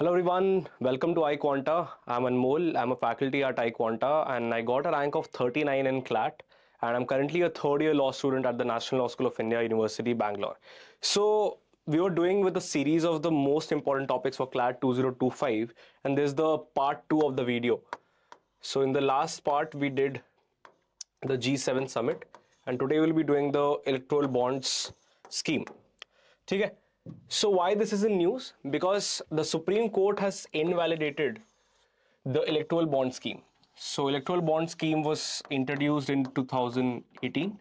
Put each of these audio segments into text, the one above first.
Hello everyone, welcome to iQuanta. I'm Anmol, I'm a faculty at iQuanta and I got a rank of 39 in CLAT and I'm currently a third year law student at the National Law School of India University, Bangalore. So we were doing with a series of the most important topics for CLAT 2025 and this is the part 2 of the video. So in the last part we did the G7 summit and today we'll be doing the electoral bonds scheme. ठीक है so why this is in news? Because the Supreme Court has invalidated the electoral bond scheme. So electoral bond scheme was introduced in 2018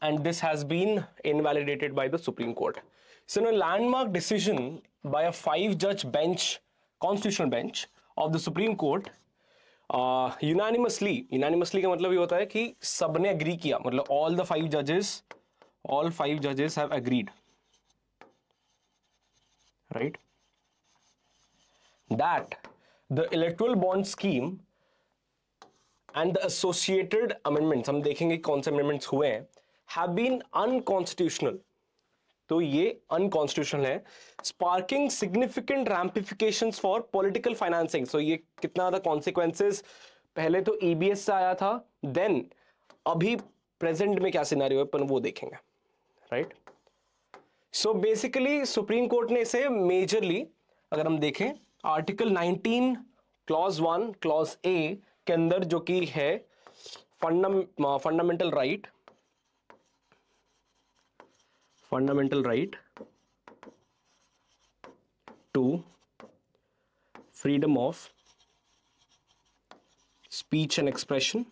and this has been invalidated by the Supreme Court. So in a landmark decision by a five judge bench, constitutional bench of the Supreme Court, uh, unanimously. Unanimously का मतलब ये होता है कि सबने agree किया मतलब all the five judges, all five judges have agreed. right that the electoral bond scheme and the associated amendments हम देखेंगे कौन से amendments हुए हैं have been unconstitutional तो ये अनकॉन्स्टिट्यूशनल है sparking significant ramification for political financing so ये कितना था कॉन्सिक्वेंसेस पहले तो ईबीएस e से आया था देन अभी प्रेजेंट में क्या सिनारी है पर वो देखेंगे right right? So basically supreme court ने इसे मेजरली अगर हम देखें article 19 clause one clause A के अंदर जो कि है fundamental right fundamental right to freedom of speech and expression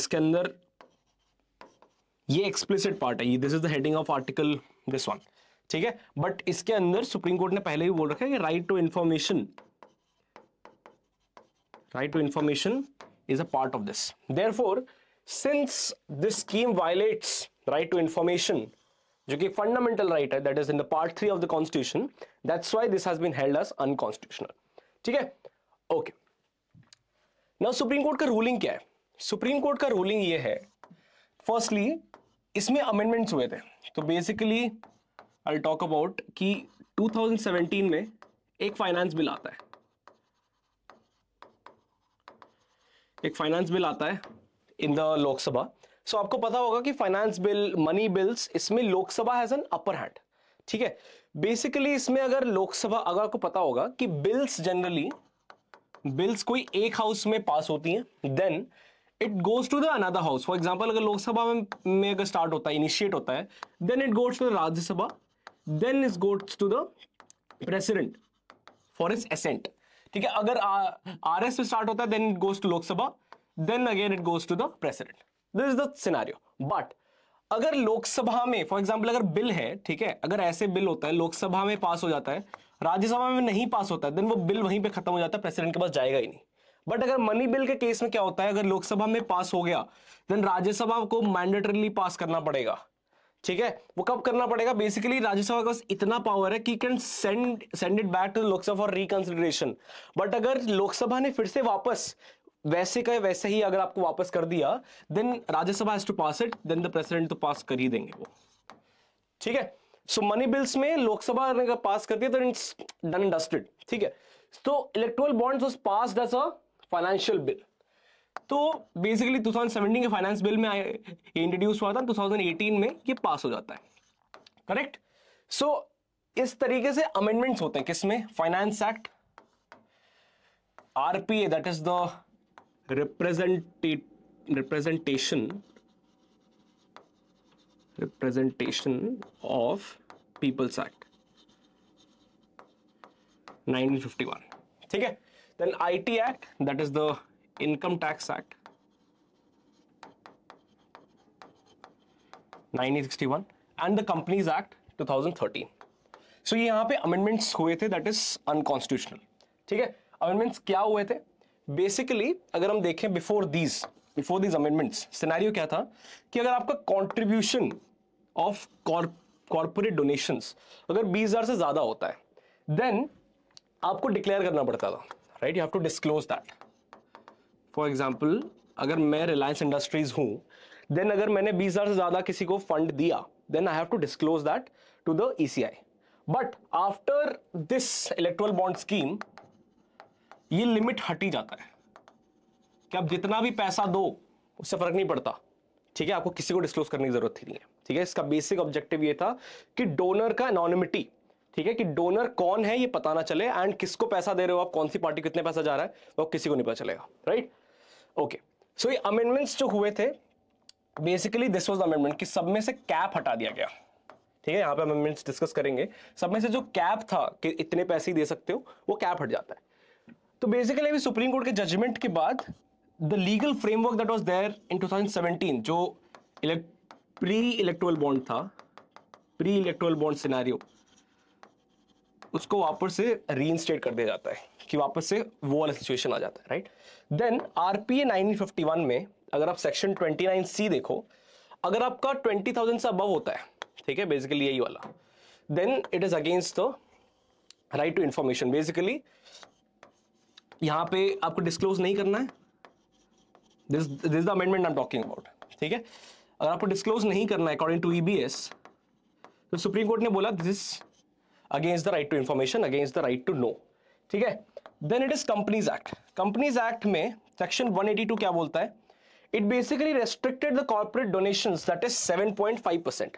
इसके अंदर ये एक्सप्लिसिट पार्ट है this is the heading of article this one ठीक है बट इसके अंदर सुप्रीम कोर्ट ने पहले ही बोल रखा है कि right to information right to information is a part of this therefore since this scheme violates right to information जो कि फंडामेंटल राइट है that is in the part three of the constitution that's why this has been held as unconstitutional ठीक है okay now supreme court का ruling क्या है supreme court का ruling ये है फर्स्टली इसमें अमेंडमेंट्स हुए थे तो बेसिकली आई टॉक अबाउट कि 2017 में एक फाइनेंस बिल आता है एक फाइनेंस बिल आता है इन द लोकसभा सो आपको पता होगा कि फाइनेंस बिल मनी बिल्स इसमें Lok Sabha has an upper hand ठीक है बेसिकली इसमें अगर लोकसभा अगर आपको पता होगा कि बिल्स जनरली बिल्स कोई एक हाउस में पास होती हैं then it goes to the another house for example अगर लोकसभा में में अगर स्टार्ट होता है इनिशिएट होता है then it goes to the Rajya Sabha then it goes to the president for is assent ठीक है अगर आर एस स्टार्ट होता है then it goes to Lok Sabha then again it goes to the president this is the scenario but अगर लोकसभा में for example अगर bill है ठीक है अगर ऐसे बिल होता है लोकसभा में पास हो जाता है राज्यसभा में नहीं पास होता है देन वो बिल वहीं पे खत्म हो जाता है प्रेसिडेंट के पास जाएगा ही नहीं बट अगर मनी बिल के केस में क्या होता है अगर लोकसभा में पास हो गया देन राज्यसभा को मैंडेटरीली पास करना पड़ेगा ठीक है वो कब करना पड़ेगा बेसिकली राज्यसभा का इतना पावर है कि can send send it back to Lok Sabha for reconsideration but अगर लोकसभा ने फिर से वापस वैसे का वैसे ही अगर आपको वापस कर दिया then Rajya Sabha has to pass it then the president तो पास कर ही देंगे वो ठीक है सो मनी बिल्स में लोकसभा ने पास कर दिया तो इट्स डन डस्टेड ठीक है तो electoral bonds was passed as a financial bill तो बेसिकली 2017 के फाइनेंस बिल में इंट्रोड्यूस हुआ था 2018 में ये पास हो जाता है करेक्ट सो so, इस तरीके से अमेंडमेंट्स होते हैं किसमें finance act RPA that is the represent representation representation of peoples act 1951 ठीक है Then IT Act, that is the Income Tax Act 1961 and the Companies Act 2013. So so, ये यहाँ पे अमेंडमेंट्स हुए थे दैट इज अनकॉन्स्टिट्यूशनल ठीक है amendments क्या हुए थे बेसिकली अगर हम देखें before these before these amendments scenario क्या था कि अगर आपका कंट्रीब्यूशन ऑफ कॉर्पोरेट डोनेशंस अगर 20000 से ज़्यादा होता है देन आपको डिक्लेयर करना पड़ता था right you have to disclose that for example अगर मैं रिलायंस इंडस्ट्रीज हूँ देन अगर मैंने बीस हज़ार से ज़्यादा किसी को फंड दिया then I have to disclose that to the E C I but after this electoral bond scheme ये लिमिट हटी जाता है कि आप जितना भी पैसा दो उससे फर्क नहीं पड़ता ठीक है आपको किसी को डिस्क्लोज करने की जरूरत ही नहीं है ठीक है इसका बेसिक ऑब्जेक्टिव ये था कि डोनर का एनोनिमिटी ठीक है कि डोनर कौन है ये पता ना चले एंड किसको पैसा दे रहे हो आप कौन सी पार्टी कितने पैसा जा रहा है वो किसी को नहीं पता चलेगा राइट ओके सो ये अमेंडमेंट्स जो हुए थे बेसिकली दिस वॉज अमेंडमेंट कि सब में से कैप हटा दिया गया ठीक है यहाँ पे अमेंडमेंट्स डिस्कस करेंगे सब में से जो कैप था कि इतने पैसे ही दे सकते हो वो कैप हट जाता है तो बेसिकली अभी सुप्रीम कोर्ट के जजमेंट के बाद the legal framework that was there in 2017 जो प्री इलेक्टोरल बॉन्ड था प्री इलेक्टोरल बॉन्ड सिनारियो उसको वापस से इंस्टेट कर दिया जाता है कि वापस से वो वाला सिचुएशन आ जाता है राइट देन फिफ्टी वन में अगर आप सेक्शन 29 सी देखो अगर आपका 20,000 से अबव होता है ठीक है बेसिकली यही वाला then it is against the right to information basically यहां पे आपको डिस्क्लोज नहीं करना है this this the amendment I am talking about ठीक है अगर आपको डिस्क्लोज नहीं करना है अकॉर्डिंग टू एस तो सुप्रीम कोर्ट ने बोला this against the right to information against the right to know ठीक है then it is companies act companies act में सेक्शन 182 क्या बोलता है it basically restricted the corporate donation that is 7.5 percent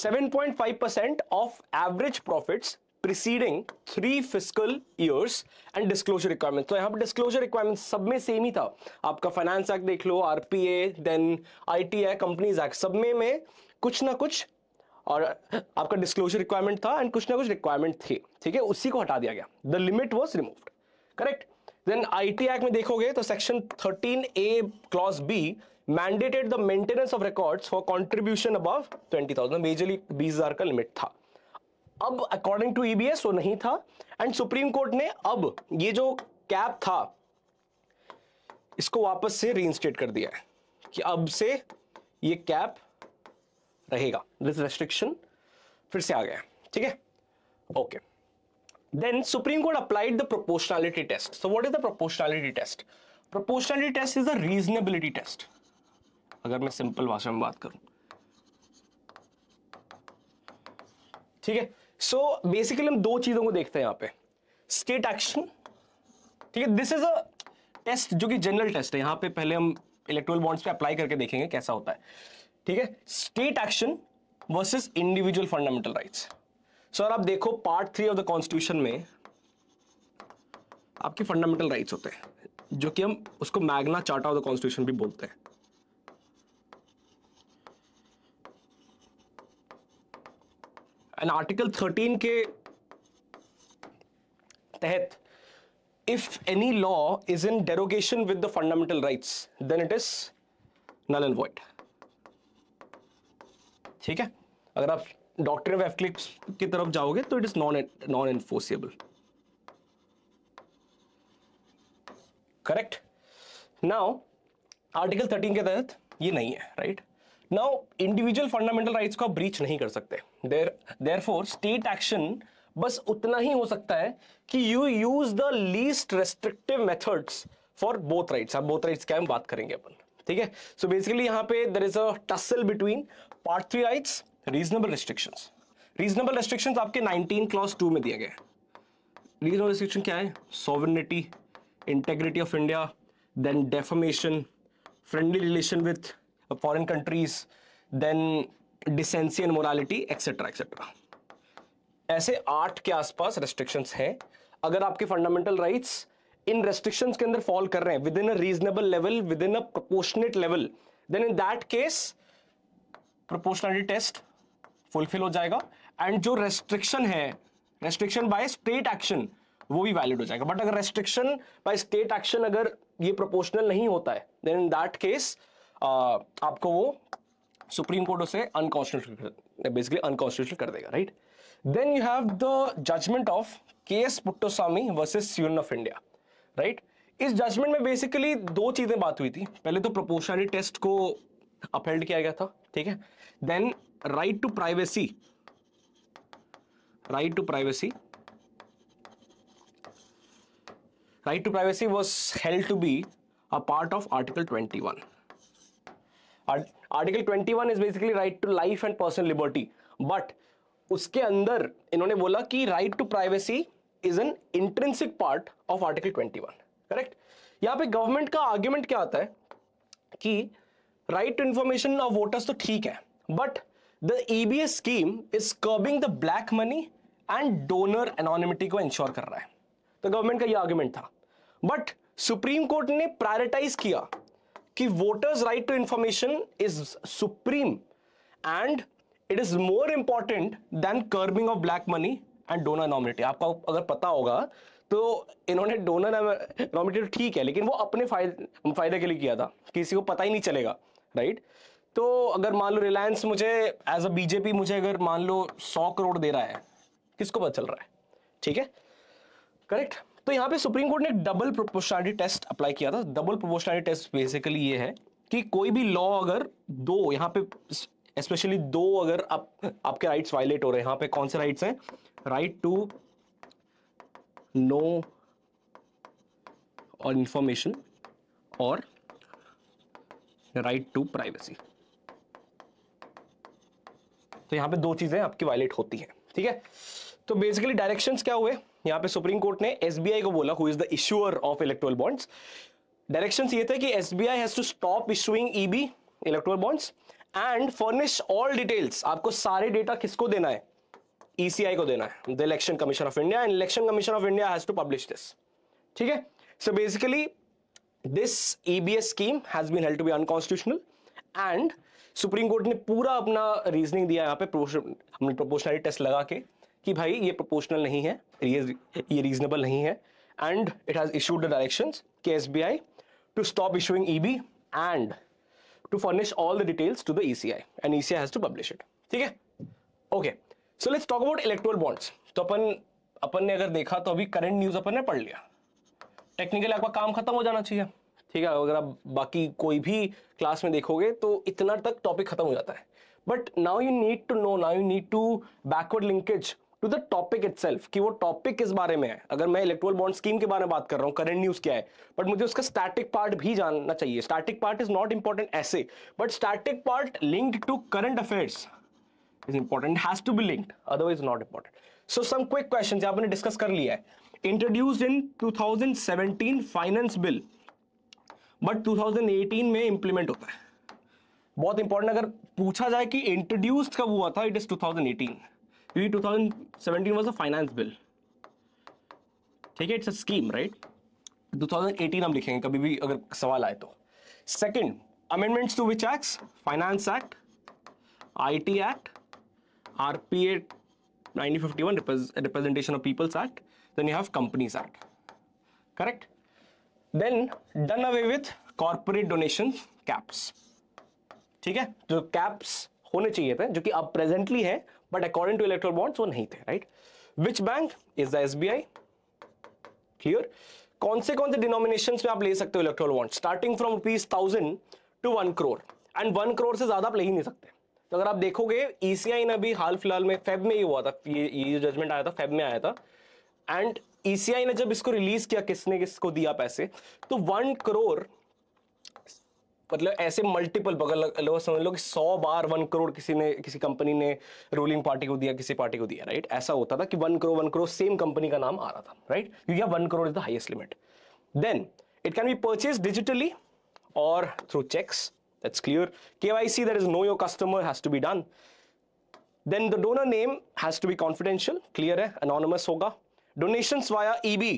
7.5 percent of average profits preceding three fiscal years and disclosure requirement तो यहाँ पर disclosure requirement सब में सेम ही था आपका फाइनेंस एक्ट देख लो RPA then ITI companies act सब में, में कुछ ना कुछ और आपका डिस्क्लोजर रिक्वायरमेंट था एंड कुछ ना कुछ रिक्वायरमेंट थी ठीक है उसी को हटा दिया गया the limit was removed correct then IT act में देखोगे तो section 13 A clause B mandated the maintenance of records for contribution above 20,000 majorly 20,000 का लिमिट था अब अकॉर्डिंग टू ईबीएस वो नहीं था एंड सुप्रीम कोर्ट ने अब ये जो कैप था इसको वापस से रीइंस्टेट कर दिया है कि अब से ये कैप रहेगा दिस रेस्ट्रिक्शन फिर से आ गया ठीक है okay then supreme court applied the proportionality test so what is the proportionality test proportionality test is a reasonability test अगर मैं सिंपल भाषा में बात करूं ठीक है सो बेसिकली हम दो चीजों को देखते हैं यहां पे स्टेट एक्शन ठीक है दिस इज अ टेस्ट जो कि जनरल टेस्ट है यहां पे पहले हम इलेक्ट्रोल बॉन्ड्स पे अप्लाई करके देखेंगे कैसा होता है ठीक है state action versus individual fundamental rights sir आप देखो part three of the constitution में आपके फंडामेंटल राइट्स होते हैं जो कि हम उसको Magna Carta of the constitution भी बोलते हैं एंड आर्टिकल 13 के तहत if any law is in derogation with the fundamental rights then it is null and void ठीक है अगर आप डॉक्टर ऑफ एफ्लिक्स की तरफ जाओगे तो it is non non enforceable correct now article thirteen के तहत ये नहीं है right now individual fundamental rights को आप ब्रीच नहीं कर सकते there therefore state action बस उतना ही हो सकता है कि you use the least restrictive methods for both rights आप बोथ राइट्स क्या बात करेंगे अपन ठीक है सो बेसिकली यहाँ पे there is a tussle between part three rights reasonable restrictions reasonable restrictions आपके 19 क्लॉस टू में दिए गए रीजनेबल रिस्ट्रिक्शन क्या है sovereignty integrity of India then defamation friendly relation with foreign countries then decency and morality etcetera etcetera ऐसे आठ के आसपास रेस्ट्रिक्शंस हैं अगर आपके फंडामेंटल राइट्स इन रेस्ट्रिक्शंस के अंदर फॉल कर रहे हैं within a reasonable level within a proportionate level then in that case proportionality test fulfil हो जाएगा एंड जो रेस्ट्रिक्शन है रेस्ट्रिक्शन बाय स्टेट एक्शन वो भी वैलिड हो जाएगा बट अगर रेस्ट्रिक्शन बाय स्टेट एक्शन अगर ये प्रोपोर्शनल नहीं होता है देन इन दैट केस आपको वो सुप्रीम कोर्ट उसे अनकॉन्स्टिट्यूशनल बेसिकली अनकॉन्स्टिट्यूशनल कर देगा right then you have the judgment of K S Puttaswamy versus Union of India right इस जजमेंट में बेसिकली दो चीजें बात हुई थी पहले तो प्रोपोर्शनलिटी टेस्ट को अपहेल्ड किया गया था ठीक है then right to privacy right to privacy right to privacy was held to be a part of article 21 article article one is basically right to life and personal liberty but उसके अंदर इन्होंने बोला कि right to privacy is an intrinsic part of article 21 correct यहां पे government का argument क्या आता है कि right to information of voters तो ठीक है but the EBS scheme is curbing the black money and donor anonymity को इंश्योर कर रहा है तो गवर्नमेंट का यह आर्ग्यूमेंट था बट सुप्रीम कोर्ट ने प्रायोरिटाइज किया कि voters right to information is supreme and it is more important than curbing of black money and donor anonymity आपको अगर पता होगा तो इन्होंने डोनर तो नॉमिनेटी ठीक है लेकिन वो अपने फायदे के लिए किया था किसी को पता ही नहीं चलेगा राइट तो अगर मान लो रिलायंस मुझे एज अ बीजेपी मुझे अगर मान लो सौ करोड़ दे रहा है किसको पता चल रहा है ठीक है करेक्ट तो यहाँ पे सुप्रीम कोर्ट ने डबल प्रोपोर्शनलिटी टेस्ट अप्लाई किया था डबल प्रोपोर्शनलिटी टेस्ट बेसिकली ये है कि कोई भी लॉ अगर दो यहाँ पे स्पेशली दो अगर आप आपके राइट्स वायलेट हो रहे हैं यहाँ पे कौन से राइट्स हैं राइट टू नो और इंफॉर्मेशन और राइट टू प्राइवेसी तो यहां पे दो चीजें आपकी वायलेट होती है ठीक है तो बेसिकली डायरेक्शंस क्या हुए यहां पे सुप्रीम कोर्ट ने एसबीआई को बोला who is the issuer of electoral bonds directions ये थे कि SBI has to stop issuing EB electoral bonds and furnish all details आपको सारे डेटा किसको देना है ईसीआई e को देना है the election commission of India and election commission of India has to publish this ठीक है so basically this EBS scheme has been held to be unconstitutional and supreme court ने पूरा अपना रीजनिंग दिया यहाँ पे हमने प्रोपोर्शनलिटी टेस्ट लगा के कि भाई ये प्रोपोर्शनल नहीं है ये ये रीजनेबल नहीं है and it has issued the direction के S B I to stop issuing E B and to furnish all the details to the E C I and E C I has to publish it ठीक है okay so let's talk about electoral bonds तो अपन अपन ने अगर देखा तो अभी current news अपन ने पढ़ लिया टेक्निकली आपका काम खत्म हो जाना चाहिए ठीक है अगर आप बाकी कोई भी क्लास में देखोगे तो इतना तक टॉपिक खत्म हो जाता है but now you need to know now you need to backward linkage to the topic it कि वो टॉपिक किस बारे में है अगर मैं इलेक्ट्रोल बॉन्ड स्कीम के बारे में बात कर रहा हूँ करंट न्यूज क्या है बट मुझे उसका स्टैटिक पार्ट भी जानना चाहिए static part is not important ऐसे but static part link to current affairs is important has to be linked otherwise not important so some quick question आपने डिस्कस कर लिया है introduced in 2017 finance bill but 2018 में implement होता है बहुत important अगर पूछा जाए कि इंट्रोड्यूस्ड कब हुआ था it is 2018 thousand 2017 was a finance bill ठीक है इट्स अ स्कीम राइट 2018 हम लिखेंगे कभी भी अगर सवाल आए तो second amendments to which act finance act IT act RPA 1951 representation of peoples act Then you have Companies Act. Correct? Then done away with corporate donation caps. ठीक है जो caps होने चाहिए थे जो कि अब presently है but according to electoral bonds वो नहीं थे right which bank is the SBI clear कौन से कौन से denominations में आप ले सकते हो electoral bonds starting from rupees thousand to one crore and one crore से ज्यादा आप ले ही नहीं सकते तो अगर आप देखोगे ECI ने अभी हाल फिलहाल में फेब में ही हुआ था ये ये जजमेंट आया था फेब में आया था एंड ईसीआई e ने जब इसको रिलीज किया किसने किसको दिया पैसे तो वन करोड़ मतलब ऐसे मल्टीपल बगल समझ लो कि सौ बार वन करोड़ किसी ने किसी कंपनी ने रूलिंग पार्टी को दिया किसी पार्टी को दिया राइट ऐसा होता था कि one crore one crore same company का नाम आ रहा था राइट क्योंकि one crore is the highest limit then it can be purchase digitally और through cheques that's clear K Y C that is know your customer has to be done then the donor name has to be confidential clear है anonymous होगा donation via EB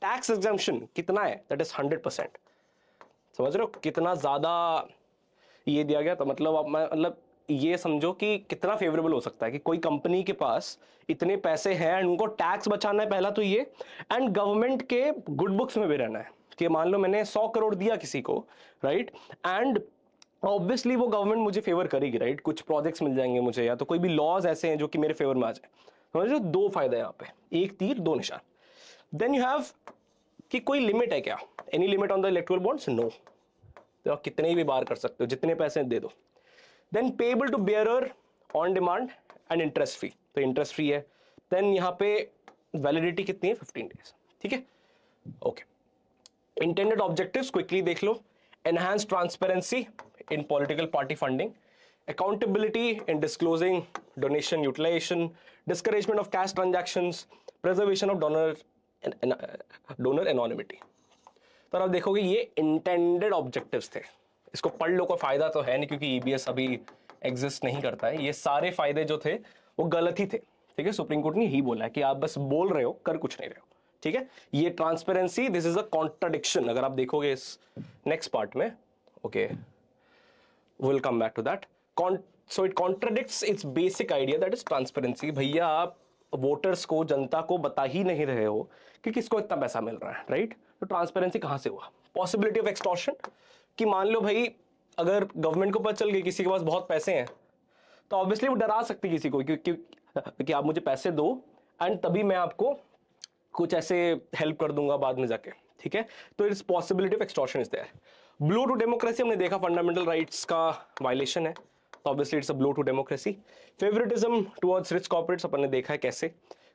tax exemption कितना है that is hundred percent समझ रहे हो कितना ज़्यादा ये दिया गया तो मतलब आप मतलब ये समझो कि कितना फेवरेबल हो सकता है कि कोई कंपनी के पास इतने पैसे हैं एंड उनको टैक्स बचाना है पहला तो ये एंड गवर्नमेंट के गुड बुक्स में भी रहना है कि तो मान लो मैंने सौ करोड़ दिया किसी को राइट एंड ऑब्वियसली वो गवर्नमेंट मुझे फेवर करेगी राइट कुछ प्रोजेक्ट्स मिल जाएंगे मुझे या तो कोई भी लॉज ऐसे हैं जो कि मेरे फेवर में आ जाए समझ दो फायदा यहाँ पे एक तीर दो निशान देन यू हैव कि कोई लिमिट है क्या any limit on the electoral bonds no तो आप कितने भी बार कर सकते हो जितने पैसे दे दो then payable to bearer on demand and interest free तो इंटरेस्ट फ्री है देन यहाँ पे वैलिडिटी कितनी है फिफ्टीन डेज ठीक है ओके इंटेंडेड ऑब्जेक्टिव क्विकली देख लो enhance transparency in political party funding accountability in disclosing donation utilisation discouragement of cash transactions, preservation of donor donor anonymity uh, तो आप देखोगे ये इंटेंडेड ऑब्जेक्टिव्स थे इसको पढ़ लो को फायदा तो है नहीं क्योंकि ईबीएस e अभी एग्जिस्ट नहीं करता है ये सारे फायदे जो थे वो गलत ही थे ठीक है सुप्रीम कोर्ट ने ही बोला है कि आप बस बोल रहे हो कर कुछ नहीं रहे हो ठीक है ये transparency this is a contradiction अगर आप देखोगे इस नेक्स्ट पार्ट में okay welcome back to that so it contradict its basic idea that is transparency भैया आप वोटर्स को जनता को बता ही नहीं रहे हो कि किसको इतना पैसा मिल रहा है राइट तो ट्रांसपेरेंसी कहाँ से हुआ पॉसिबिलिटी ऑफ एक्सटॉर्शन कि मान लो भाई अगर गवर्नमेंट को पता चल गया किसी के पास बहुत पैसे हैं तो ऑब्वियसली वो डरा सकती किसी को क्योंकि कि आप मुझे पैसे दो एंड तभी मैं आपको कुछ ऐसे हेल्प कर दूंगा बाद में जाके ठीक है तो it's possibility of extortion is there blow to democracy हमने देखा फंडामेंटल राइट्स का वायलेशन है तो obviously it's a blow to democracy favouritism towards rich corporates अपन ने देखा है कैसे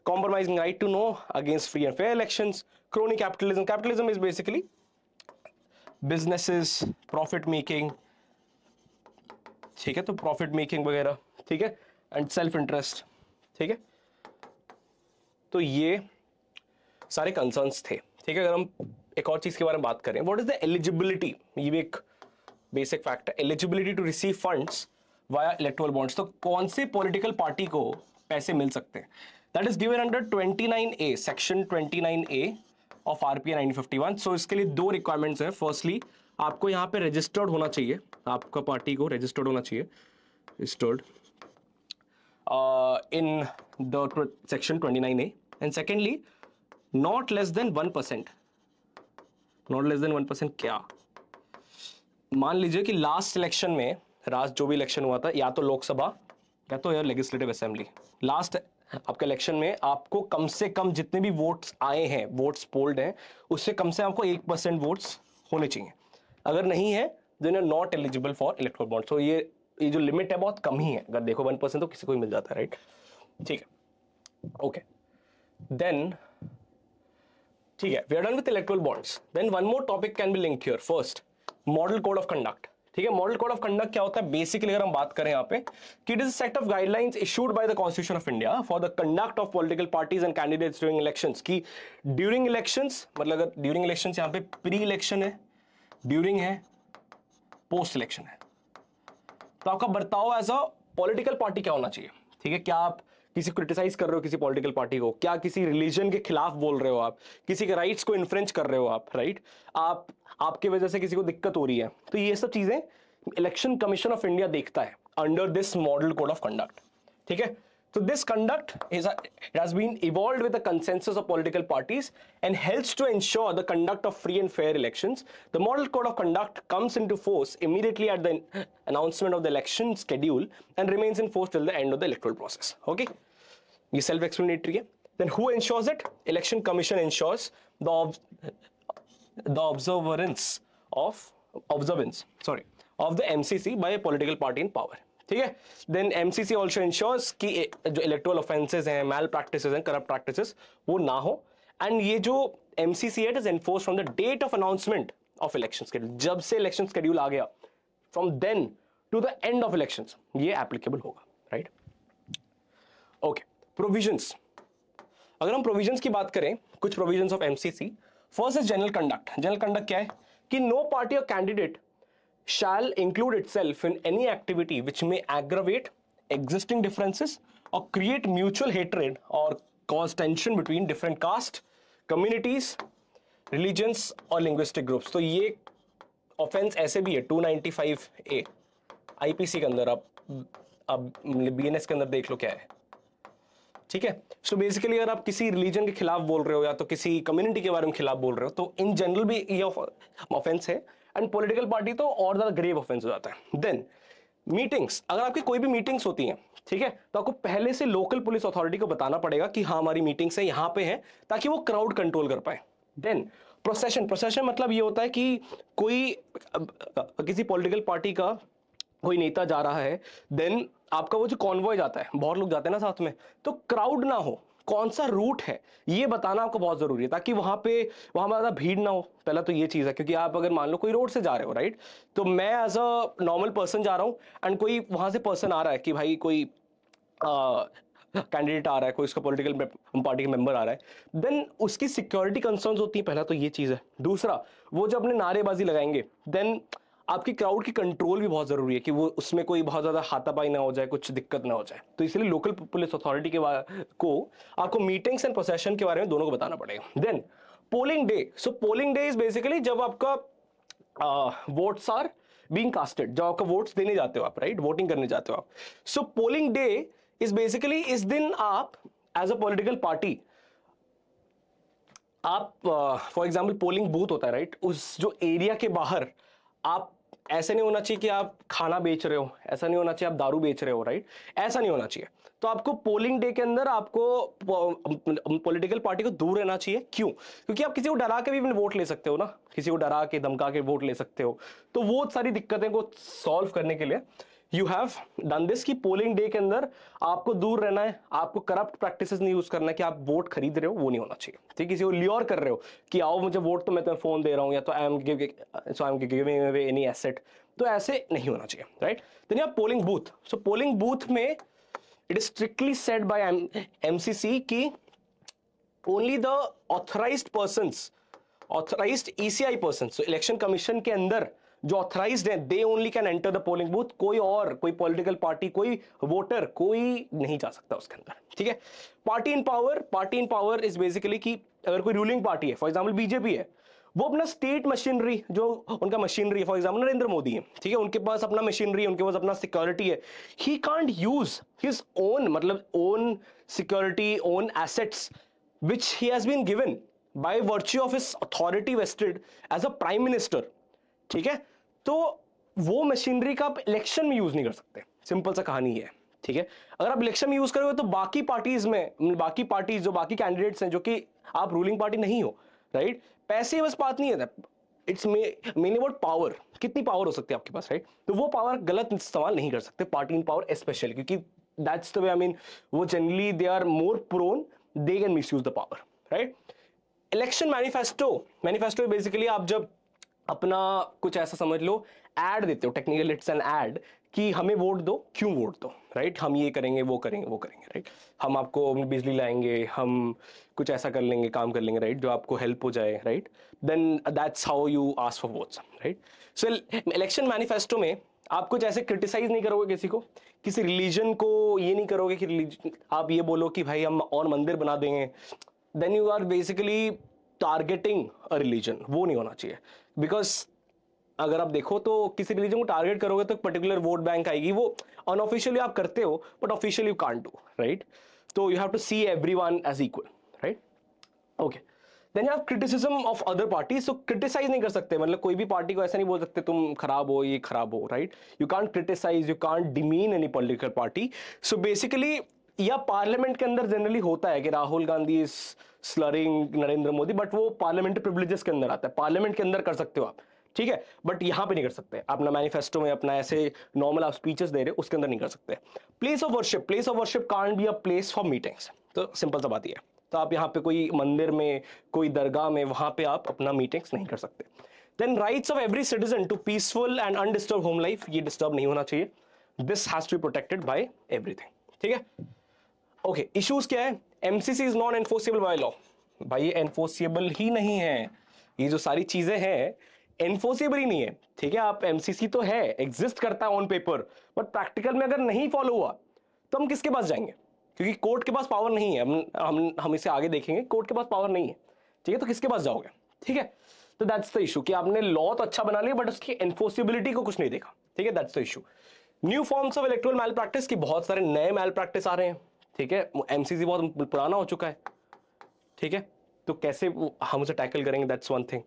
compromising right to know against free and fair election crony capitalism capitalism is basically businesses profit making ठीक है तो प्रॉफिट मेकिंग वगैरह ठीक है एंड सेल्फ इंटरेस्ट ठीक है तो ये सारे कंसर्न्स थे ठीक है अगर हम एक और चीज के बारे में बात करें व्हाट इज द एलिजिबिलिटी ये भी एक बेसिक फैक्ट है eligibility to receive funds via electoral bonds तो कौन से पॉलिटिकल पार्टी को पैसे मिल सकते हैं that is given under 29 A section 29 A of RPA 951 so so, इसके लिए दो रिक्वायरमेंट्स है फर्स्टली आपको यहां पे रजिस्टर्ड होना चाहिए आपका पार्टी को रजिस्टर्ड होना चाहिए registered in the section 29 A and secondly not less than one percent not less than one percent क्या मान लीजिए कि लास्ट इलेक्शन में राज जो भी इलेक्शन हुआ था या तो लोकसभा या तो यार लेजिस्लेटिव असेंबली लास्ट आपके इलेक्शन में आपको कम से कम जितने भी वोट्स आए हैं वोट्स पोल्ड हैं उससे कम से आपको एक परसेंट वोट्स होने चाहिए अगर नहीं है then are not eligible for electoral bond so ये ये जो लिमिट है बहुत कम ही है अगर देखो वन परसेंट तो किसी को ही मिल जाता है राइट ठीक है ओके देन ठीक है we are done with electoral bonds then one more topic can be link your first model code of conduct ठीक है मॉडल कोड ऑफ कंडक्ट क्या होता है बेसिकली अगर हम बात करें यहाँ पे कि it is set of guidelines issued by the constitution of India for the conduct of political parties and candidates during election की ड्यूरिंग इलेक्शन मतलब अगर ड्यूरिंग इलेक्शन यहाँ पे प्री इलेक्शन है ड्यूरिंग है पोस्ट इलेक्शन है तो आपका बर्ताव एज अ पॉलिटिकल पार्टी क्या होना चाहिए ठीक है क्या आप किसी क्रिटिसाइज कर रहे हो किसी पॉलिटिकल पार्टी को क्या किसी रिलीजन के खिलाफ बोल रहे हो आप किसी के राइट्स को इन्फ्रेंच कर रहे हो आप राइट आप आपके वजह से किसी को दिक्कत हो रही है तो ये सब चीजें इलेक्शन कमीशन ऑफ इंडिया देखता है under this model code of conduct ठीक है So this conduct is a, it has been evolved with the consensus of political parties and helps to ensure the conduct of free and fair elections. The model code of conduct comes into force immediately at the announcement of the election schedule and remains in force till the end of the electoral process. Okay, ये self-explanatory Then who ensures it? Election Commission ensures the ob the observance of observance sorry of the MCC by a political party in power. ठीक है then MCC also ensures कि जो electoral offences हैं mal practice हैं corrupt practice वो ना हो and ये जो सी एट is enforce from the date of announcement of election जब से इलेक्शन स्केड्यूल आ गया from then to the end of election ये एप्लीकेबल होगा राइट ओके प्रोविजन्स अगर हम प्रोविजन की बात करें कुछ provision of MCC first is general conduct general conduct क्या है कि नो पार्टी और candidate shall include itself in any activity which may aggravate existing differences or create mutual hatred or cause tension between different caste, communities, religions or linguistic groups. so ye offense aise bhi hai 295a ipc ke andar अंदर ab bns ke andar dekh lo kya hai है ठीक है so basically अगर आप किसी religion के खिलाफ बोल रहे हो या तो किसी कम्युनिटी के बारे में खिलाफ बोल रहे हो तो इन जनरल भी ये ऑफेंस है एंड पोलिटिकल पार्टी तो और ज्यादा ग्रेव ऑफेंस हो जाता है देन मीटिंग्स अगर आपकी कोई भी मीटिंग्स होती हैं ठीक है तो आपको पहले से लोकल पुलिस अथॉरिटी को बताना पड़ेगा कि हाँ हमारी मीटिंग्स है यहाँ पे है ताकि वो क्राउड कंट्रोल कर पाए देन प्रोसेशन प्रोसेशन मतलब ये होता है कि कोई किसी पॉलिटिकल पार्टी का कोई नेता जा रहा है देन आपका वो जो कॉन्वॉय जाता है बहुत लोग जाते हैं ना साथ में तो क्राउड ना हो कौन सा रूट है ये बताना आपको बहुत ज़रूरी है ताकि वहाँ पे वहाँ ज़्यादा भीड़ ना हो पहला तो ये चीज़ है क्योंकि आप अगर मान लो कोई रोड से जा रहे हो राइट तो मैं एज अ नॉर्मल पर्सन जा रहा हूँ एंड कोई वहाँ से पर्सन आ रहा है कि भाई कोई आ, कैंडिडेट आ रहा है कोई उसका पॉलिटिकल पार्टी का मेंबर आ रहा है देन उसकी सिक्योरिटी कंसर्न्स होती है पहला तो ये चीज़ है दूसरा वो जब अपने नारेबाजी लगाएंगे देन आपकी क्राउड की कंट्रोल भी बहुत ज़रूरी है कि वो उसमें कोई बहुत ज़्यादा हाथापाई ना हो जाए कुछ दिक्कत ना हो जाए तो इसलिए लोकल पुलिस अथॉरिटी के को आपको मीटिंग्स एंड प्रोसेशन के बारे में दोनों को बताना पड़ेगा then polling day so polling day is basically जब आपका वोट्स आर बींग कास्टेड जब आपका वोट्स देने जाते हो आप राइट वोटिंग करने जाते हो आप so polling day is basically इस दिन आप एज अ पोलिटिकल पार्टी आप फॉर एग्जाम्पल पोलिंग बूथ होता है राइट right? उस जो एरिया के बाहर आप ऐसे नहीं होना चाहिए कि आप खाना बेच रहे हो ऐसा नहीं होना चाहिए आप दारू बेच रहे हो राइट ऐसा नहीं होना चाहिए तो आपको पोलिंग डे के अंदर आपको पॉलिटिकल पार्टी को दूर रहना चाहिए क्यों क्योंकि आप किसी को डरा के भी वोट ले सकते हो ना किसी को डरा के धमका के वोट ले सकते हो तो वो सारी दिक्कतें को सॉल्व करने के लिए यू हैव डन दिस की पोलिंग डे के अंदर आपको दूर रहना है आपको करप्ट प्रैक्टिस नहीं यूज करना है कि आप वोट खरीद रहे हो वो नहीं होना चाहिए ठीक है किसी को लियोर कर रहे हो कि आओ मुझे वोट तो मैं तुम्हें फोन दे रहा हूँ या तो I am so I am giving away any asset तो ऐसे नहीं होना चाहिए राइट तो नहीं आप polling booth so polling booth में it is strictly set by M M C C की only the authorise person authorise I person so election commission के अंदर जो ऑथराइज हैं they only can enter the polling booth कोई और कोई political party कोई वोटर कोई नहीं जा सकता उसके अंदर ठीक है party in power party in power is basically कि अगर कोई रूलिंग पार्टी है फॉर एग्जाम्पल बीजेपी है वो अपना स्टेट मशीनरी जो उनका मशीनरी है फॉर एग्जाम्पल नरेंद्र मोदी है ठीक है उनके पास अपना मशीनरी है उनके पास अपना सिक्योरिटी है ही कांट यूज हिज ओन मतलब own security own assets which he has been given by virtue of his authority vested as a prime minister ठीक है तो वो मशीनरी का आप इलेक्शन में यूज नहीं कर सकते सिंपल सा कहानी है ठीक है अगर आप इलेक्शन में यूज करोगे तो बाकी पार्टीज में मतलब बाकी पार्टीज जो बाकी कैंडिडेट्स हैं जो कि आप रूलिंग पार्टी नहीं हो राइट पैसे बस बात नहीं है इट्स मेन अबाउट पावर कितनी पावर हो सकती है आपके पास राइट तो वो पावर गलत इस्तेमाल नहीं कर सकते पार्टी इन पावर स्पेशल क्योंकि that's the way I mean वो generally they are more prone they can misuse the power right election manifesto manifesto basically आप जब अपना कुछ ऐसा समझ लो एड देते हो टेक्निकल इट्स एन एड कि हमें वोट दो क्यों वोट दो राइट हम ये करेंगे वो करेंगे वो करेंगे राइट हम आपको बिजली लाएंगे हम कुछ ऐसा कर लेंगे काम कर लेंगे राइट जो आपको हेल्प हो जाए right then that's how you ask for votes right so election manifesto में आप कुछ ऐसे क्रिटिसाइज नहीं करोगे किसी को किसी रिलीजन को ये नहीं करोगे कि रिलीजन आप ये बोलो कि भाई हम और मंदिर बना देंगे then you are basically targeting a religion वो नहीं होना चाहिए बिकॉज अगर आप देखो तो किसी रिलीजन को टारगेट करोगे तो एक पर्टिकुलर वोट बैंक आएगी वो अनऑफिशियली आप करते हो but officially you do right तो you have to see every one as equal right okay then you have criticism of other party so criticise नहीं कर सकते मतलब कोई भी पार्टी को ऐसा नहीं बोल सकते तुम खराब हो ये खराब हो right you can't criticise you can't demean any political party so basically या पार्लियामेंट के अंदर जनरली होता है कि राहुल गांधी स्लरिंग नरेंद्र मोदी बट वो पार्लियामेंट प्रिविलेजेस के अंदर आता है पार्लियामेंट के अंदर कर सकते हो आप ठीक है बट यहाँ पे नहीं कर सकते अपना मैनिफेस्टो में अपना ऐसे नॉर्मल आप स्पीचेस दे रहे उसके अंदर नहीं कर सकते place of worship place of worship can't be a place for meetings तो सिंपल सा बात ही है तो आप यहाँ पे कोई मंदिर में कोई दरगाह में वहां पे आप अपना मीटिंग्स नहीं कर सकते then rights of every citizen to peaceful and undisturb home life ये डिस्टर्ब नहीं होना चाहिए this has to be protected by everything ठीक है ओके okay, इश्यूज क्या है MCC is non enforceable by law भाई ये एनफोर्सेबल ही नहीं है ये जो सारी चीजें हैं एनफोर्सेबल ही नहीं है ठीक है आप एमसीसी तो है एग्जिस्ट करता है ऑन पेपर बट प्रैक्टिकल में अगर नहीं फॉलो हुआ तो हम किसके पास जाएंगे क्योंकि कोर्ट के पास पावर नहीं है हम हम हम इसे आगे देखेंगे कोर्ट के पास पावर नहीं है ठीक है तो किसके पास जाओगे ठीक है तो दैट्स द इशू कि आपने लॉ तो अच्छा बना लिया बट उसकी एनफोर्सिबिलिटी को कुछ नहीं देखा ठीक है that's the issue new forms of electoral mal practice की बहुत सारे नए मैल प्रैक्टिस आ रहे हैं ठीक है एमसीसी बहुत पुराना हो चुका है ठीक है तो कैसे हम उसे टैकल करेंगे that's one thing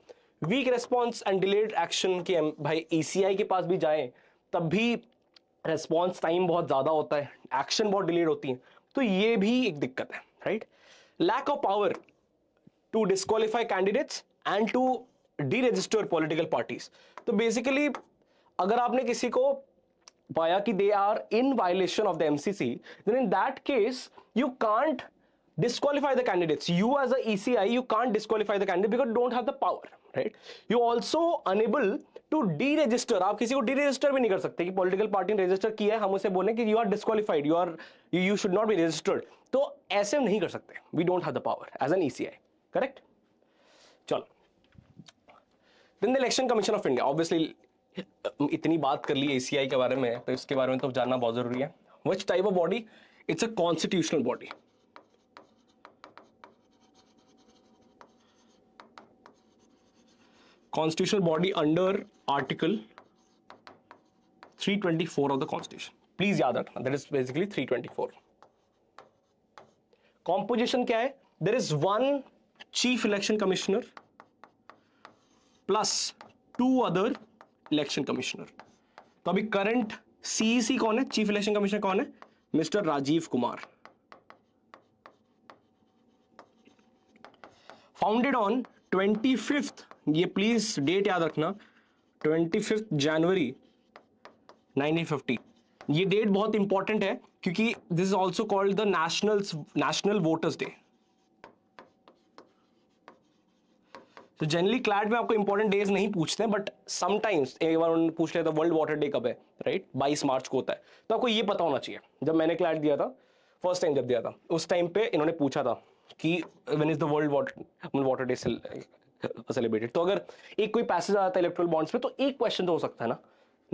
weak response and delayed action के भाई ई के पास भी जाए तब भी रेस्पॉन्स टाइम बहुत ज़्यादा होता है एक्शन बहुत डिलेड होती है तो ये भी एक दिक्कत है right lack of power to disqualify candidates and to deregister political parties तो बेसिकली अगर आपने किसी को पाया कि they are in violation of the MCC then in that case you can't disqualify the candidates you as a ECI you can't disqualify the candidate because don't have the power right you also unable to deregister आप किसी को D register भी नहीं कर सकते कि political party ने register किया है हम उसे बोले कि you are disqualified you are you you should not be registered तो ऐसे नहीं कर सकते we don't have the power as an ECI correct चलो the election commission of India obviously इतनी बात कर ली ए के बारे में तो इसके बारे में तो जानना बहुत जरूरी है which type of body it's a constitutional body constitutional body under article 324 of the constitution please yaad rakhna that is basically 324 composition kya hai there is one chief election commissioner plus two other election commissioner तो अभी current CEC e कौन है chief election commissioner कौन है mister Rajiv Kumar founded on twenty fifth ये please date याद रखना twenty fifth जनवरी 1950 ये डेट बहुत इंपॉर्टेंट है क्योंकि this is also called the national national voters day तो जनरली क्लैट में आपको इंपॉर्टेंट डेज नहीं पूछते हैं बट समटाइम्स एक बार उन्होंने पूछ लिया था वर्ल्ड वाटर डे कब है राइट बाईस मार्च को होता है तो आपको ये पता होना चाहिए जब मैंने क्लैट दिया था फर्स्ट टाइम जब दिया था उस टाइम पे इन्होंने पूछा था कि when is the world water water day celebrated तो अगर एक कोई पैसेज आता है इलेक्ट्रल बॉन्ड्स पे तो एक क्वेश्चन तो हो सकता है ना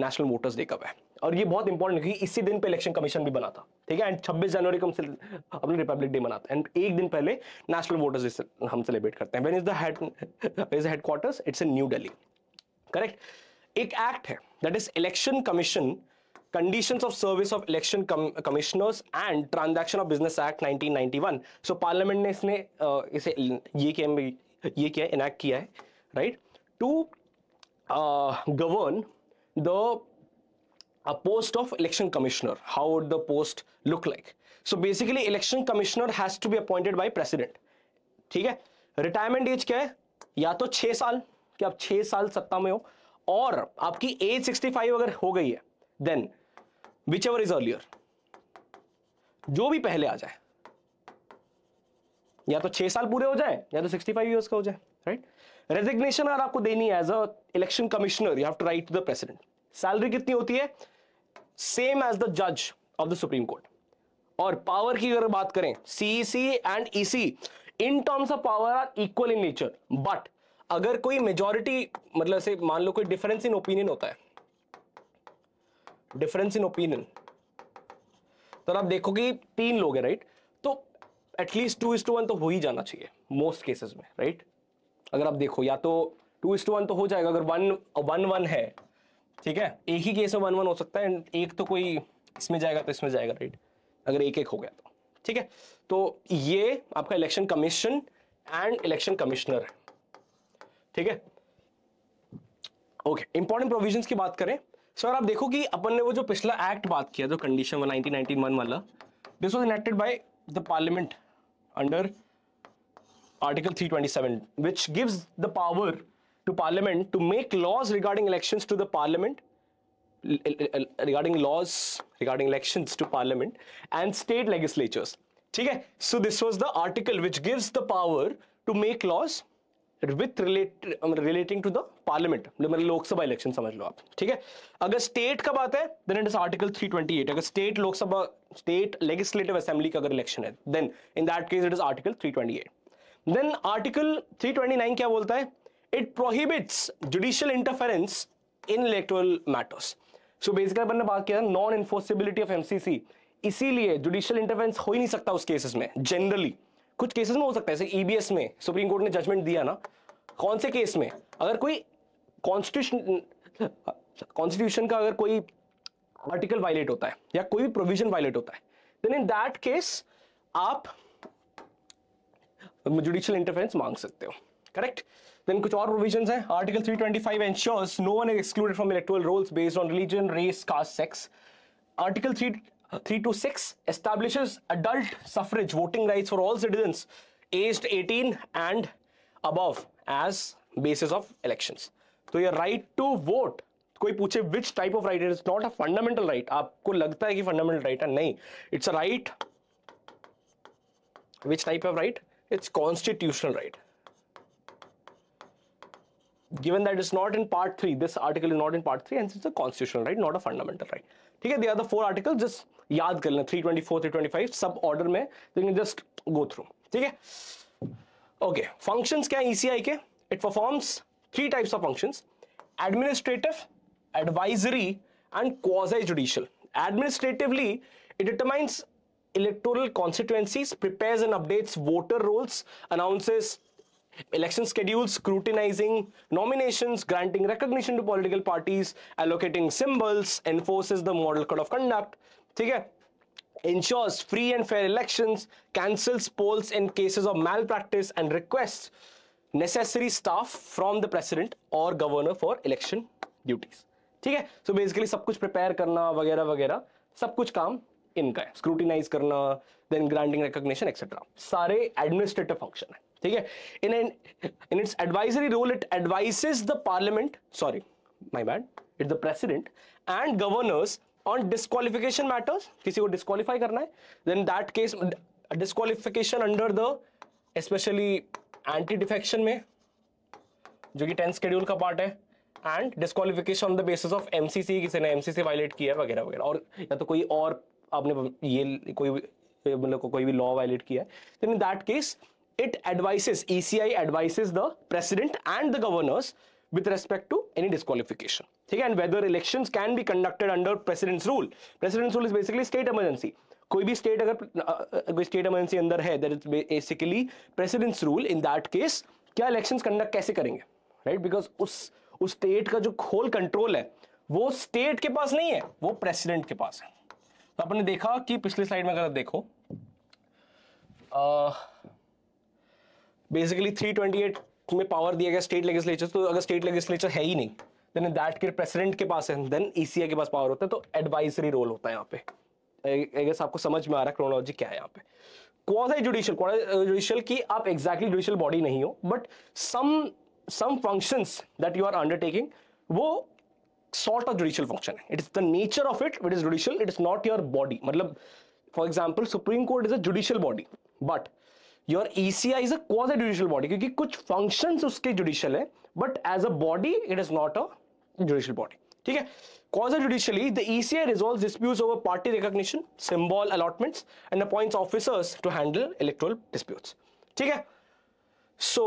नेशनल मोटर्स डे कब है और ये बहुत इंपॉर्टेंट क्योंकि इसी दिन पे इलेक्शन कमीशन भी बना था ठीक है एंड 26 जनवरी को हम अपने रिपब्लिक डे मनाते हैं एंड एक दिन पहले नेशनल वोटर्स डे हम सेलिब्रेट करते हैं when is the headquarters it's in New Delhi correct एक एक्ट है that is election commission condition of service of election commissioners and transaction of business act act so so parliament ne isne uh, इसे ये क्या ये क्या enact किया है right to govern the a post of election commissioner. How would the post look like? So basically election commissioner has to be appointed by president. theek hai retirement age kya hai ya to 6 saal ki aap 6 saal satta mein ho aur aapki age 65 agar ho gayi hai then whichever is earlier jo bhi pehle aa jaye जाए या तो छह साल पूरे हो जाए या तो 65 फाइव ईयर्स का हो जाए राइट रेजिग्नेशन अगर आपको देनी है as a election commissioner you have to write to the president salary कितनी होती है सेम एज द जज ऑफ द सुप्रीम कोर्ट और पावर की अगर बात करें CEC and EC in terms of power are equal in nature but अगर कोई मेजोरिटी मतलब से मान लो कोई डिफरेंस इन ओपिनियन होता है डिफरेंस इन ओपिनियन तो आप देखो कि तीन लोग हैं राइट तो at least two is to one तो हो ही जाना चाहिए मोस्ट केसेस में राइट अगर आप देखो या तो टू इज टू वन तो हो जाएगा अगर वन वन वन है ठीक है एक ही केस में वन वन हो सकता है एक तो कोई इसमें जाएगा तो इसमें जाएगा राइट अगर एक एक हो गया तो ठीक है तो ये आपका election commission and election commissioner ठीक है ओके इंपॉर्टेंट प्रोविजंस की बात करें सर आप देखो कि अपन ने वो जो पिछला एक्ट बात किया जो कंडीशन वन वन वाला this was enacted by the parliament under article 327 which gives the power parliament to make laws regarding elections to the parliament regarding laws regarding elections to parliament and state legislatures okay so this was the article which gives the power to make laws with relate um, relating to the parliament lok sabha election samajh lo aap theek hai agar state ka baat hai then it is article 328 agar state lok state legislative assembly ka agar election hai then in that case it is article 328 then article 329 kya bolta hai it prohibits judicial interference in electoral matters so basically अपन ने बात किया non enforceability of MCC इसीलिए judicial interference हो ही नहीं सकता उस केसेस में जनरली कुछ केसेस में हो सकता है जैसे ईबीएस e में सुप्रीम कोर्ट ने जजमेंट दिया ना कौन से केस में अगर कोई कॉन्स्टिट्यूशन कॉन्स्टिट्यूशन का अगर कोई आर्टिकल वायलेट होता है या कोई भी प्रोविजन वायलेट होता है देन इन दैट केस आप जुडिशियल इंटरफेरेंस मांग सकते हो करेक्ट देन कुछ और प्रोविजन है article three twenty five ensures no one excluded from electoral rolls based on religion race caste sex article three three two six establish adult suffrage voting right for all citizen aged eighteen and above as basis of election तो ये right to vote कोई पूछे which type of right it is not a fundamental right आपको लगता है कि fundamental right है नहीं it's a right which type of right it's constitutional right given that it's not in part 3, this article is not in part 3, and it's a constitutional right, not a fundamental right. Okay, the other four articles, just yaad kar 324, 325, sub-order mein, you can just go through. Okay, okay. functions kya ECI ke? It performs three types of functions, administrative, advisory, and quasi-judicial. Administratively, it determines electoral constituencies, prepares and updates voter rolls, announces election schedules, scrutinizing nominations, granting recognition to political parties, allocating symbols, enforces the model code of conduct. theek hai ensures free and fair elections, cancels polls in cases of malpractice and requests necessary staff from the president or governor for election duties. ठीक है सो so basically सब कुछ prepare करना वगैरह वगैरह सब कुछ काम इनका है स्क्रूटिनाइज करना देन ग्रांटिंग रिकॉग्निशन एक्सेट्रा सारे एडमिनिस्ट्रेटिव फंक्शन है ठीक है in in it's advisory role it advises the parliament sorry my bad it the president and governors on disqualification matters किसी को डिस्कालीफाई करना है then that case disqualification under the specially anti defection में जो कि टेंथ स्केड्यूल का part है and disqualification on the basis of MCC किसी ने एमसीसी वायलेट किया वगैरह वगैरह और या तो कोई और आपने ये कोई मतलब कोई भी लॉ वायलेट किया है then in that case it advises ECI advises the president and the governors with respect to any disqualification ठीक है and whether elections can be conducted under president's rule president's rule is basically state emergency कोई भी state अगर कोई state emergency अंदर है that is basically president's rule in that case क्या elections conduct कैसे करेंगे right because उस उस state का जो whole control है वो स्टेट के पास नहीं है वो प्रेसिडेंट के पास है तो आपने देखा कि पिछले स्लाइड में अगर देखो आ, बेसिकली 328 में पावर दिया गया स्टेट लेजिस्लेचर तो अगर स्टेट लेजिस्लेचर है ही नहीं देन दैट के प्रेसिडेंट के पास है देन ईसीआई e के पास पावर होता है तो एडवाइजरी रोल होता है यहाँ पे आई गेस आपको समझ में आ रहा है क्रोनोलॉजी क्या है यहाँ पे क्वाजाई जुडिशियल जुडिशियल की आप एग्जैक्टली जुडिशियल बॉडी नहीं हो but some function that you are undertaking वो सॉर्ट ऑफ जुडिशियल फंक्शन है it is the nature of it it is judicial it is not your body मतलब for example supreme court is a judicial body but your ECI is a quasi judicial body क्योंकि कुछ function उसके judicial है but as a body it is not a judicial body ठीक है quasi judicially the ECI resolve dispute over party recognition symbol allotments and appoints officers to handle electoral dispute ठीक है so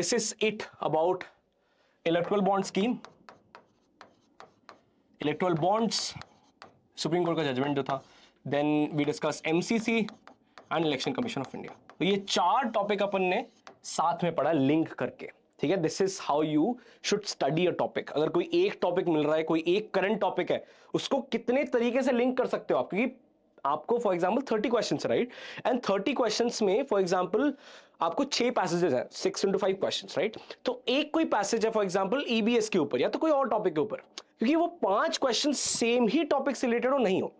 this is it about electoral bond scheme electoral bonds supreme court का judgment जो था then we discuss MCC and election commission of India तो ये चार topic अपन ने साथ में पढ़ा लिंक करके ठीक है this is how you should study a topic अगर कोई एक टॉपिक मिल रहा है कोई एक करंट टॉपिक है उसको कितने तरीके से लिंक कर सकते हो आप क्योंकि आपको for example thirty question right and thirty question में फॉर एग्जाम्पल आपको छह पैसेजेस हैं six into five question right तो एक कोई पैसेज है फॉर एग्जाम्पल ईबीएस के ऊपर या तो कोई और टॉपिक के ऊपर क्योंकि वो पांच क्वेश्चन सेम ही टॉपिक से रिलेटेड हो नहीं हो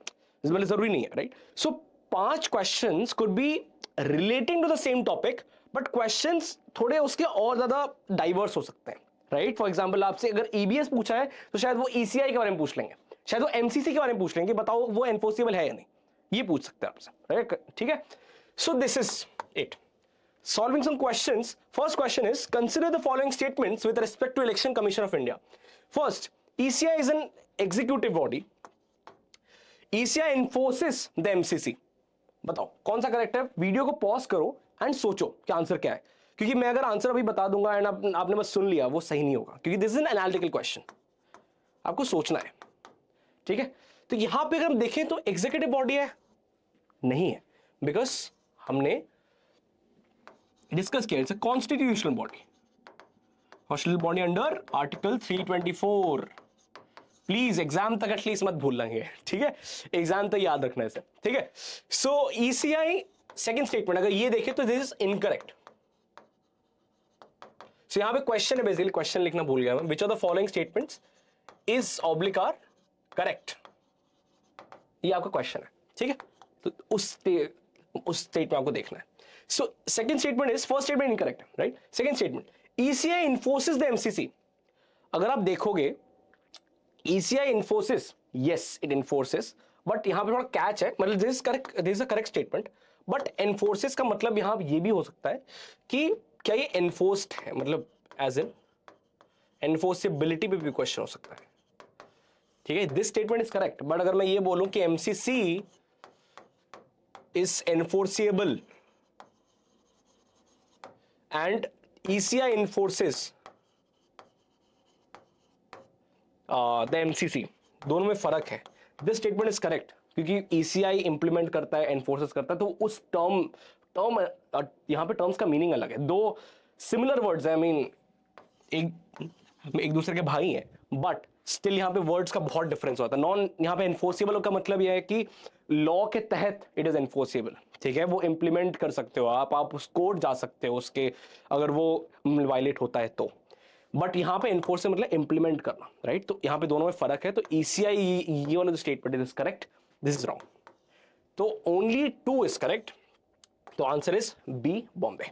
जरूरी नहीं है राइट सो so, पांच questions could be relating to the same topic but question थोड़े उसके और ज्यादा डाइवर्स हो सकते हैं राइट फॉर एग्जांपल आपसे अगर ईबीएस e पूछा है तो शायद वो ईसीआई e के बारे में पूछ लेंगे शायद वो एमसीसी के बारे में पूछ लेंगे बताओ वो एनफोर्सिबल है या नहीं ये पूछ सकते हैं आपसे राइट ठीक है so this is it solving some question first question is consider the following statement with respect to election commission of India first ECI is an executive body ECI enforces the MCC बताओ कौन सा correct है video को pause करो and सोचो कि answer क्या है क्योंकि मैं अगर आंसर अभी बता दूंगा एंड आप, आपने बस सुन लिया वो सही नहीं होगा क्योंकि this is an analytical question आपको सोचना है ठीक है तो यहां पे अगर हम देखें तो एग्जीक्यूटिव बॉडी है नहीं है बिकॉज हमने डिस्कस किया it's constitutional body constitutional body under article 324 please exam तक एटलीस्ट मत भूल लेंगे ठीक है एग्जाम तक याद रखना इसे ठीक है सो ईसीआई सेकेंड स्टेटमेंट अगर ये देखे तो दिस इज इनकरेक्ट सो यहां पे क्वेश्चन है बेसिकली क्वेश्चन लिखना भूल गया मैं which are the following statements is oblique are correct ये आपका क्वेश्चन है ठीक है तो उस उस स्टेट में आपको देखना है so second statement is first statement incorrect right second statement ECI enforces the MCC अगर आप देखोगे ECI enforces yes it enforces but यहाँ पे थोड़ा कैच है मतलब this correct this a correct statement but enforces का मतलब यहाँ ये भी हो सकता है कि क्या ये एनफोर्स्ड है मतलब एज इन एनफोर्सिबिलिटी पे भी क्वेश्चन हो सकता है ठीक है this statement is correct but अगर मैं ये बोलूं कि MCC is enforceable and ECI enforces the M दोनों में फ़र्क है दिस स्टेटमेंट इज़ करेक्ट क्योंकि ई सी आई इंप्लीमेंट करता है एनफोर्सेस करता है तो उस टर्म टर्म यहाँ पे टर्म्स का मीनिंग अलग है दो सिमिलर वर्ड्स आई मीन एक एक दूसरे के भाई हैं बट स्टिल यहाँ पे वर्ड्स का बहुत डिफरेंस होता है नॉन यहाँ पे एनफोर्सेबल का मतलब यह है कि लॉ के तहत इट इज़ एनफोर्सेबल ठीक है वो इम्प्लीमेंट कर सकते हो आप आप उस कोर्ट जा सकते हो उसके अगर वो वायलेट होता है तो बट यहाँ पे इन्फोर्स मतलब इंप्लीमेंट करना राइट तो यहाँ पे दोनों में फर्क है तो ईसीआई e ये वाला जो statement is correct this is wrong तो ओनली टू इज करेक्ट तो आंसर इज बी बॉम्बे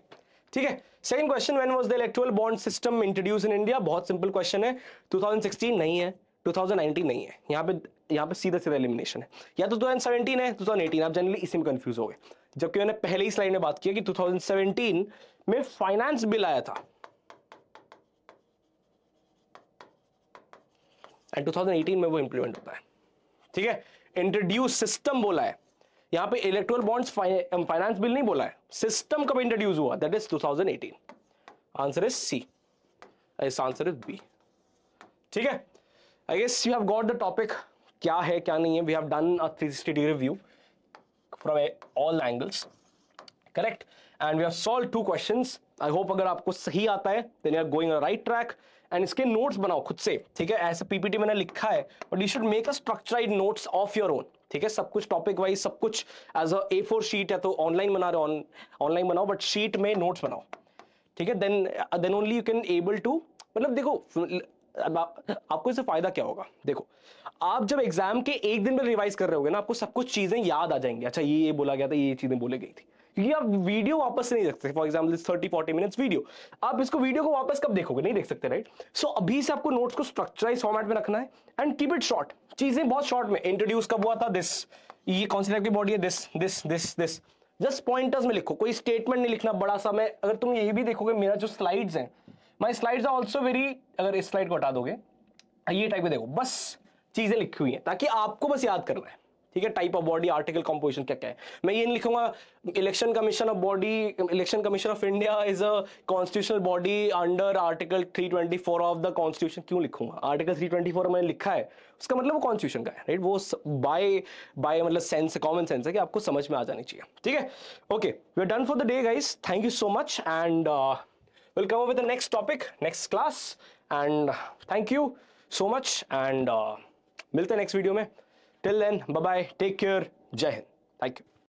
ठीक है second question when was the electrical bond system introduce in India बहुत सिंपल क्वेश्चन है 2016 नहीं है 2019 नहीं है यहाँ पे यहाँ पे सीधा सीधा एलिमिनेशन है या तो 2017 है 2018 आप जनरली इसी में कंफ्यूज हो गए जबकि मैंने पहले ही स्लाइड में बात किया कि 2017 में फाइनेंस बिल आया था एंड 2018 में वो इंप्लीमेंट होता है ठीक है इंट्रोड्यूस सिस्टम बोला है यहां पे इलेक्ट्रोल बॉन्ड्स फाइनेंस बिल नहीं बोला है सिस्टम कब इंट्रोड्यूस हुआ that is 2018 answer is C इस आंसर इज बी ठीक है I guess you have got the topic क्या है क्या नहीं है we have done a 360 degree view from all angles correct and we have solve two questions I hope अगर आपको सही आता है then you are going on right track and इसके नोट्स बनाओ खुद से ठीक है ऐसे पीपीटी मैंने लिखा है but you should make a structured notes of your own ठीक है सब कुछ टॉपिक वाइज सब कुछ as a A four sheet है तो ऑनलाइन बना रहे ऑनलाइन बनाओ बट शीट में नोट्स बनाओ ठीक है then then only you can able to मतलब देखो आपको इससे फायदा क्या होगा देखो आप जब एग्जाम के एक दिन में रिवाइज कर रहे हो ना आपको सब कुछ चीजें याद आ जाएंगी अच्छा ये ये बोला गया था ये चीजें बोली गई थी क्योंकि आप वीडियो वापस नहीं देख सकते for example thirty forty minutes video आप इसको वीडियो को वापस कब देखोगे नहीं देख सकते राइट सो so, अभी से आपको नोट्स को स्ट्रक्चराइज फॉर्मेट में रखना है एंड कीप इट शॉर्ट चीजें बहुत शॉर्ट में इंट्रोड्यूस कब हुआ था दिस ये कौन सी टाइप की बॉडी है this this this this just pointers में लिखो कोई स्टेटमेंट नहीं लिखना बड़ा सा मैं अगर तुम यही भी देखोगे मेरा जो स्लाइड्स हैं my slides are also very अगर इस स्लाइड को हटा दोगे ये टाइप में देखो बस चीजें लिखी हुई हैं ताकि आपको बस याद करना है ठीक है type of body article composition क्या क्या है मैं ये नहीं लिखूंगा election commission of body election commission of India is a constitutional body under article 324 of the constitution क्यों लिखूंगा आर्टिकल 324 मैंने लिखा है उसका मतलब वो कॉन्स्टिट्यूशन का है राइट वो बाय बाय मतलब सेंस कॉमन सेंस है कि आपको समझ में आ जानी चाहिए ठीक है okay we are done for the day guys thank you so much and will come with the next topic next class and thank you so much and मिलते हैं नेक्स्ट वीडियो में Till then, bye bye. Take care. Jai Hind. Thank you.